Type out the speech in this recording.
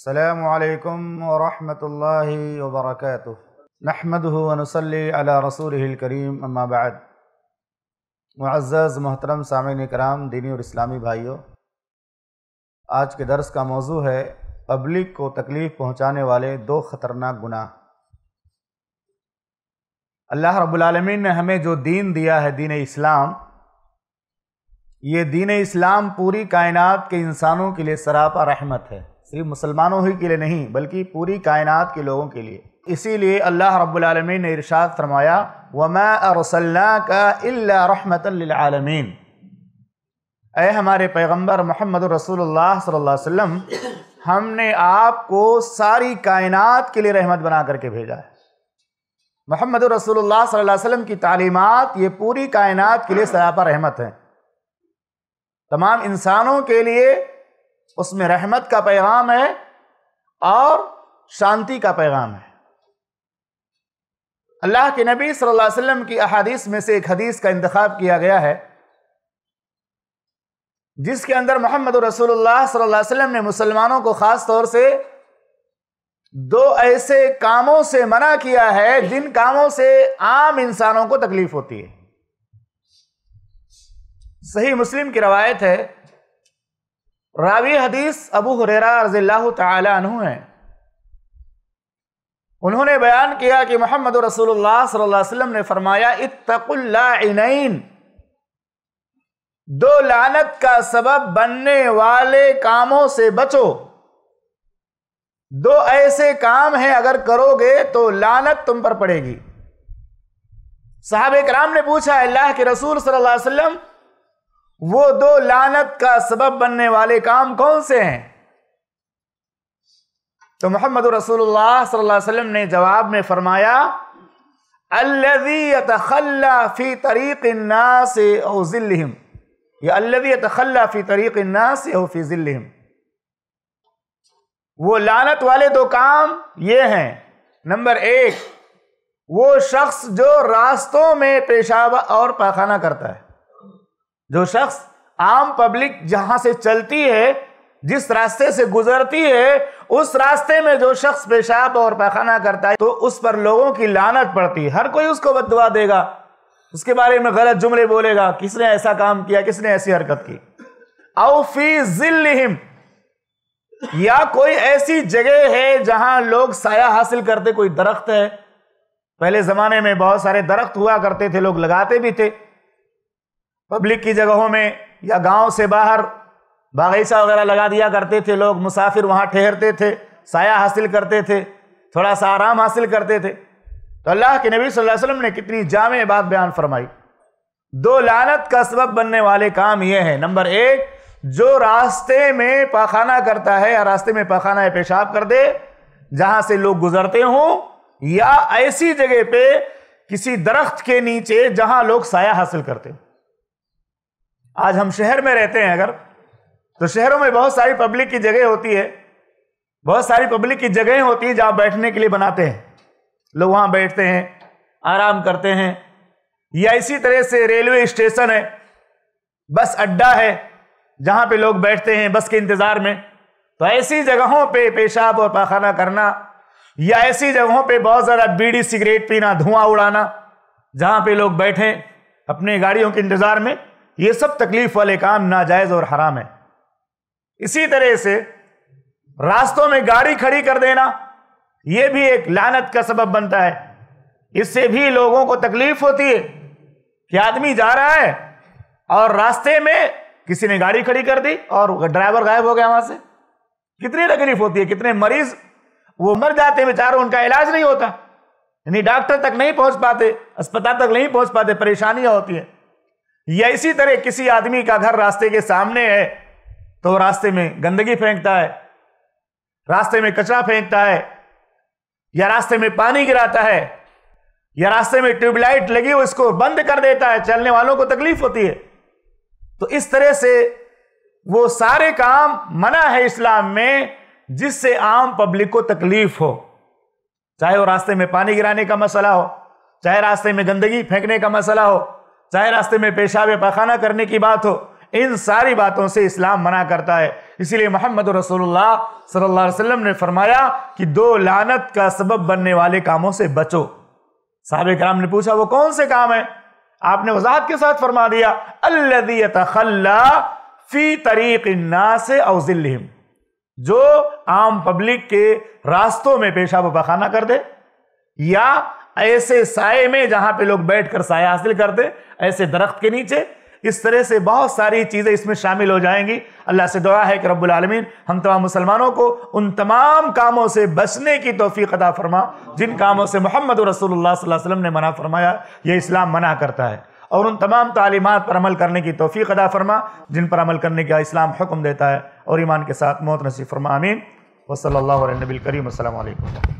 السلام عليكم ورحمة الله وبركاته نحمده ونصلي على رسوله الكريم أما بعد معزز محترम सामिन कराम दीनी और इस्लामी भाइयों आज के दर्स का मौजू है पब्लिक को तकलीफ़ पहुंचाने वाले दो ख़तरनाक गुनाह अल्लाह रब्लमीन ने हमें जो दीन दिया है दीन इस्लाम ये दीन इस्लाम पूरी कायनात के इंसानों के लिए सरापा रहमत है सिर्फ मुसलमानों ही के लिए नहीं बल्कि पूरी कायनात के लोगों के लिए इसीलिए अल्लाह रब्लमी ने इरशाद फरमाया वमा रसल्ला का रहमतमीन अय हमारे पैगम्बर मोहम्मद रसूल हमने आपको सारी कायनात के लिए रहमत बना करके भेजा है मोहम्मद रसूल सल्लम की तालीमत ये पूरी कायनात के लिए सरापा रहमत है तमाम इंसानों के लिए उसमें रहमत का पैगाम है और शांति का पैगाम है अल्लाह के नबी सल्लल्लाहु अलैहि वसल्लम की अहादीस में से एक हदीस का इंतखब किया गया है जिसके अंदर मोहम्मद रसूलुल्लाह सल्लल्लाहु अलैहि वसल्लम ने मुसलमानों को ख़ास तौर से दो ऐसे कामों से मना किया है जिन कामों से आम इंसानों को तकलीफ होती है सही मुस्लिम की रवायत है रावी हदीस अबू हुरेरा रजील्ला तु हैं उन्होंने बयान किया कि मोहम्मद रसूलुल्लाह सल्लल्लाहु अलैहि वसल्लम ने फरमाया इतकुल्लाइन दो लानत का सबब बनने वाले कामों से बचो दो ऐसे काम हैं अगर करोगे तो लानत तुम पर पड़ेगी साहब कराम ने पूछा अल्लाह के रसूल सल्लल्लाहु अलैहि वसल्लम वो दो लानत का सबब बनने वाले काम कौन से हैं तो मोहम्मद रसूलुल्लाह सल्लल्लाहु अलैहि वसल्लम ने जवाब में फरमाया फी तरीक नासिम या अल्लवी तखल्ला फी तरीक नासिम वो लानत वाले दो काम ये हैं नंबर एक वो शख्स जो रास्तों में पेशाब और पाखाना करता है जो शख्स आम पब्लिक जहां से चलती है जिस रास्ते से गुजरती है उस रास्ते में जो शख्स पेशाब और पैखाना करता है तो उस पर लोगों की लानत पड़ती है हर कोई उसको बदवा देगा उसके बारे में गलत जुमले बोलेगा किसने ऐसा काम किया किसने ऐसी हरकत की औफी जिल्लिम या कोई ऐसी जगह है जहां लोग साया हासिल करते कोई दरख्त है पहले जमाने में बहुत सारे दरख्त हुआ करते थे लोग लगाते भी थे पब्लिक की जगहों में या गांव से बाहर बागीचा वगैरह लगा दिया करते थे लोग मुसाफिर वहाँ ठहरते थे साया हासिल करते थे थोड़ा सा आराम हासिल करते थे तो अल्लाह के नबी सल्लल्लाहु अलैहि वसल्लम ने कितनी जाम बात बयान फरमाई दो लानत का सबब बनने वाले काम ये हैं नंबर एक जो रास्ते में पाखाना करता है या रास्ते में पाखाना या पेशाब कर दे जहाँ से लोग गुजरते हों या ऐसी जगह पे किसी दरख्त के नीचे जहाँ लोग साया हासिल करते हों आज हम शहर में रहते हैं अगर तो शहरों में बहुत सारी पब्लिक की जगह होती है बहुत सारी पब्लिक की जगहें होती है जहाँ बैठने के लिए बनाते हैं लोग वहाँ बैठते हैं आराम करते हैं या इसी तरह से रेलवे स्टेशन है बस अड्डा है जहाँ पे लोग बैठते हैं बस के इंतज़ार में तो ऐसी जगहों पे पेशाब और पाखाना करना या ऐसी जगहों पे बहुत ज़्यादा बीड़ी सिगरेट पीना धुआं उड़ाना जहाँ पे लोग बैठे अपने गाड़ियों के इंतज़ार में ये सब तकलीफ वाले काम नाजायज़ और हराम है इसी तरह से रास्तों में गाड़ी खड़ी कर देना यह भी एक लानत का सबब बनता है इससे भी लोगों को तकलीफ होती है कि आदमी जा रहा है और रास्ते में किसी ने गाड़ी खड़ी कर दी और ड्राइवर गायब हो गया वहां से कितनी तकलीफ होती है कितने मरीज वो मर जाते बेचारों उनका इलाज नहीं होता यानी डॉक्टर तक नहीं पहुंच पाते अस्पताल तक नहीं पहुंच पाते परेशानियां होती है या इसी तरह किसी आदमी का घर रास्ते के सामने है तो रास्ते में गंदगी फेंकता है रास्ते में कचरा फेंकता है या रास्ते में पानी गिराता है या रास्ते में ट्यूबलाइट लगी हो इसको बंद कर देता है चलने वालों को तकलीफ होती है तो इस तरह से वो सारे काम मना है इस्लाम में जिससे आम पब्लिक को तकलीफ हो चाहे वो रास्ते में पानी गिराने का मसला हो चाहे रास्ते में गंदगी फेंकने का मसला हो चाहे रास्ते में पेशाब पखाना करने की बात हो इन सारी बातों से इस्लाम मना करता है इसीलिए मोहम्मद रसोल्ला सल्ला वसलम ने फरमाया कि दो लानत का सबब बनने वाले कामों से बचो साहब कराम ने पूछा वो कौन से काम है आपने वजाहत के साथ फरमा दिया अल्लदी तखल्ला फी तरीक से अवजिलहिम जो आम पब्लिक के रास्तों में पेशाब पखाना कर दे या ऐसे साय में जहां पे लोग बैठकर साय हासिल करते ऐसे दरख्त के नीचे इस तरह से बहुत सारी चीज़ें इसमें शामिल हो जाएंगी अल्लाह से दुआ है कि रब्बुल आलमीन हम तमाम मुसलमानों को उन तमाम कामों से बचने की तोफ़ी अदा फरमा जिन कामों से मोहम्मद रसोल्ला वसम ने मना फरमाया ये इस्लाम मना करता है और उन तमाम तालीमत पर अमल करने की तोफ़ी अदा फरमा जिन पर अमल करने का इस्लाम हुक्म देता है और ईमान के साथ मौत नसीब फरमा आमीन वसल नबी करीम असल